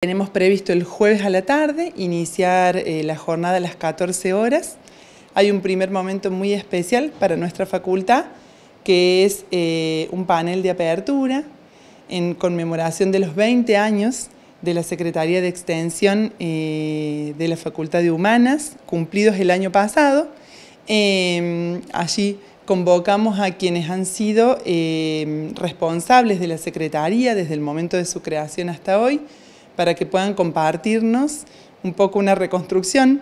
Tenemos previsto el jueves a la tarde iniciar eh, la jornada a las 14 horas. Hay un primer momento muy especial para nuestra facultad, que es eh, un panel de apertura en conmemoración de los 20 años de la Secretaría de Extensión eh, de la Facultad de Humanas, cumplidos el año pasado. Em, allí convocamos a quienes han sido responsables de la Secretaría desde el momento de su creación hasta hoy, para que puedan compartirnos un poco una reconstrucción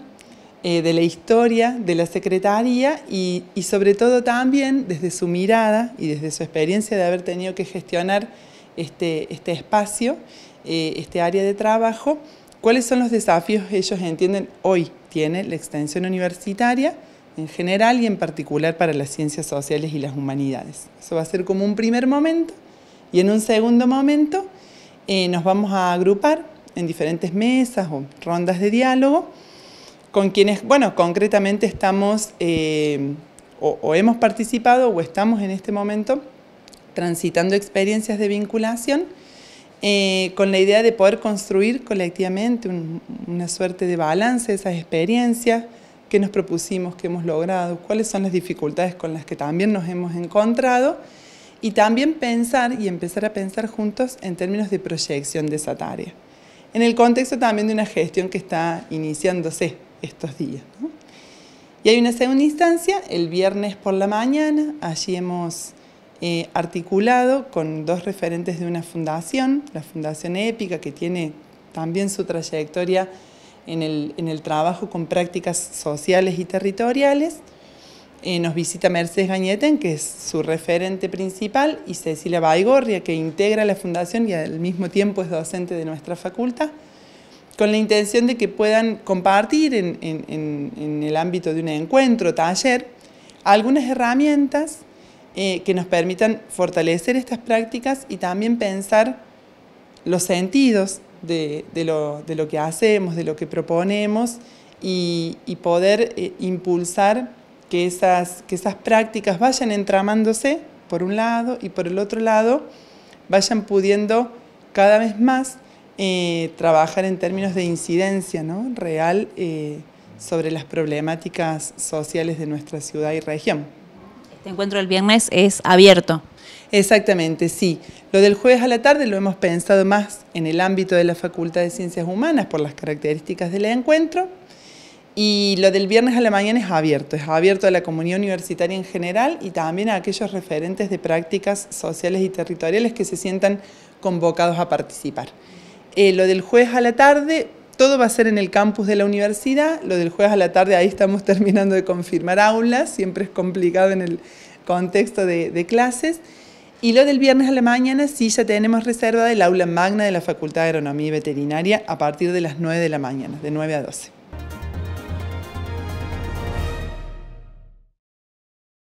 eh, de la historia de la Secretaría y, sobre todo también desde su mirada y desde su experiencia de haber tenido que gestionar este, este espacio, eh, este área de trabajo, cuáles son los desafíos que ellos entienden hoy tiene la extensión universitaria en general y en particular para las ciencias sociales y las humanidades. Eso va a ser como un primer momento y en un segundo momento eh, nos vamos a agrupar en diferentes mesas o rondas de diálogo, con quienes, bueno, concretamente estamos eh, o, hemos participado o estamos en este momento transitando experiencias de vinculación eh, con la idea de poder construir colectivamente una suerte de balance de esas experiencias que nos propusimos, que hemos logrado, cuáles son las dificultades con las que también nos hemos encontrado y también pensar y empezar a pensar juntos en términos de proyección de esa tarea en el contexto también de una gestión que está iniciándose estos días. Y hay una segunda instancia, el viernes por la mañana, allí hemos eh, articulado con dos referentes de una fundación, la Fundación Épica, que tiene también su trayectoria en el, en el trabajo con prácticas sociales y territoriales, eh, nos visita Mercedes Gañeten, que es su referente principal, y Cecilia Baigorria, que integra la fundación y al mismo tiempo es docente de nuestra facultad, con la intención de que puedan compartir en, en, en el ámbito de un encuentro, taller, algunas herramientas eh, que nos permitan fortalecer estas prácticas y también pensar los sentidos de, de, lo, de lo, que hacemos, de lo que proponemos y, y poder eh, impulsar que esas, prácticas vayan entramándose por un lado y por el otro lado vayan pudiendo cada vez más eh, trabajar en términos de incidencia real eh, sobre las problemáticas sociales de nuestra ciudad y región. Este encuentro del viernes es abierto. Exactamente, sí. Lo del jueves a la tarde lo hemos pensado más en el ámbito de la Facultad de Ciencias Humanas por las características del encuentro. Y lo del viernes a la mañana es abierto, es abierto a la comunidad universitaria en general y también a aquellos referentes de prácticas sociales y territoriales que se sientan convocados a participar. Eh, lo del jueves a la tarde, todo va a ser en el campus de la universidad, lo del jueves a la tarde ahí estamos terminando de confirmar aulas, siempre es complicado en el contexto de, clases. Y lo del viernes a la mañana sí ya tenemos reservada el aula magna de la Facultad de Agronomía y Veterinaria a partir de las 9 de la mañana, de 9 a 12.